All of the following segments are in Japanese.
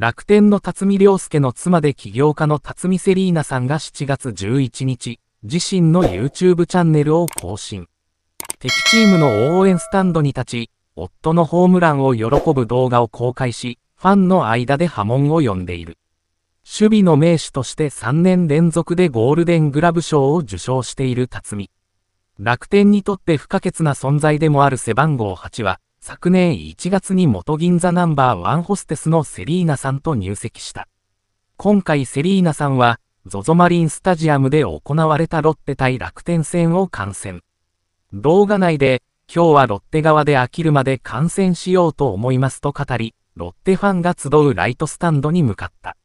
楽天の辰巳良介の妻で起業家の辰巳セリーナさんが7月11日、自身の YouTube チャンネルを更新。敵チームの応援スタンドに立ち、夫のホームランを喜ぶ動画を公開し、ファンの間で波紋を呼んでいる。守備の名手として3年連続でゴールデングラブ賞を受賞している辰巳。楽天にとって不可欠な存在でもある背番号8は、昨年1月に元銀座ナンバーワンホステスのセリーナさんと入籍した。今回セリーナさんは、ZOZO マリンスタジアムで行われたロッテ対楽天戦を観戦。動画内で、今日はロッテ側で飽きるまで観戦しようと思いますと語り、ロッテファンが集うライトスタンドに向かった。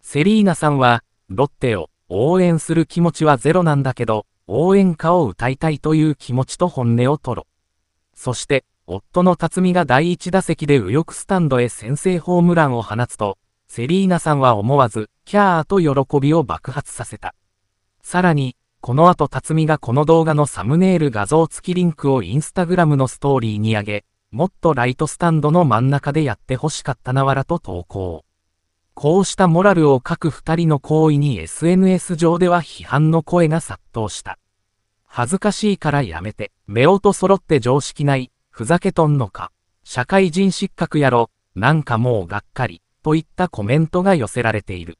セリーナさんは、ロッテを応援する気持ちはゼロなんだけど、応援歌を歌いたいという気持ちと本音を吐露。そして、夫の辰巳が第1打席で右翼スタンドへ先制ホームランを放つと、セリーナさんは思わず、キャーと喜びを爆発させた。さらに、この後辰巳がこの動画のサムネイル画像付きリンクをインスタグラムのストーリーに上げ、もっとライトスタンドの真ん中でやってほしかったなわらと投稿。こうしたモラルを書く二人の行為に SNS 上では批判の声が殺到した。恥ずかしいからやめて、目音揃って常識ない、ふざけとんのか、社会人失格やろ、なんかもうがっかり、といったコメントが寄せられている。